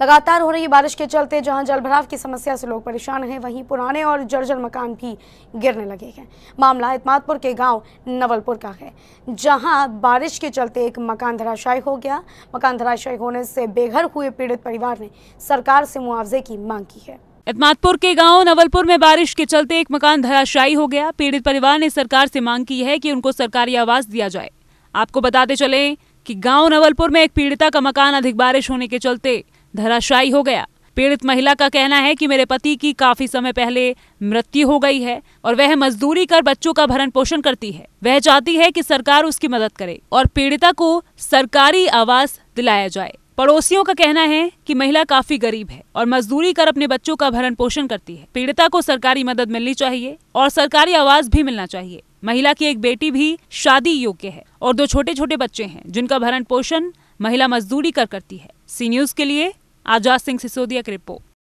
लगातार हो रही बारिश के चलते जहां जलभराव की समस्या से लोग परेशान हैं वहीं पुराने और जर्जर मकान भी गिरने लगे हैं मामला इतमादपुर के गांव नवलपुर का है जहां बारिश के चलते एक मकान धराशायी हो गया मकान धराशायी होने से बेघर हुए पीड़ित परिवार ने सरकार से मुआवजे की मांग की है इतमादपुर के गांव नवलपुर में बारिश के चलते एक मकान धराशायी हो गया पीड़ित परिवार ने सरकार से मांग की है कि उनको सरकारी आवास दिया जाए आपको बताते चले कि गांव नवलपुर में एक पीड़िता का मकान अधिक बारिश होने के चलते धराशायी हो गया पीड़ित महिला का कहना है कि मेरे पति की काफी समय पहले मृत्यु हो गई है और वह मजदूरी कर बच्चों का भरण पोषण करती है वह चाहती है कि सरकार उसकी मदद करे और पीड़िता को सरकारी आवास दिलाया जाए पड़ोसियों का कहना है कि महिला काफी गरीब है और मजदूरी कर अपने बच्चों का भरण पोषण करती है पीड़िता को सरकारी मदद मिलनी चाहिए और सरकारी आवास भी मिलना चाहिए महिला की एक बेटी भी शादी योग्य है और दो छोटे छोटे बच्चे हैं जिनका भरण पोषण महिला मजदूरी कर करती है सी न्यूज़ के लिए आजाद सिंह सिसोदिया की रिपोर्ट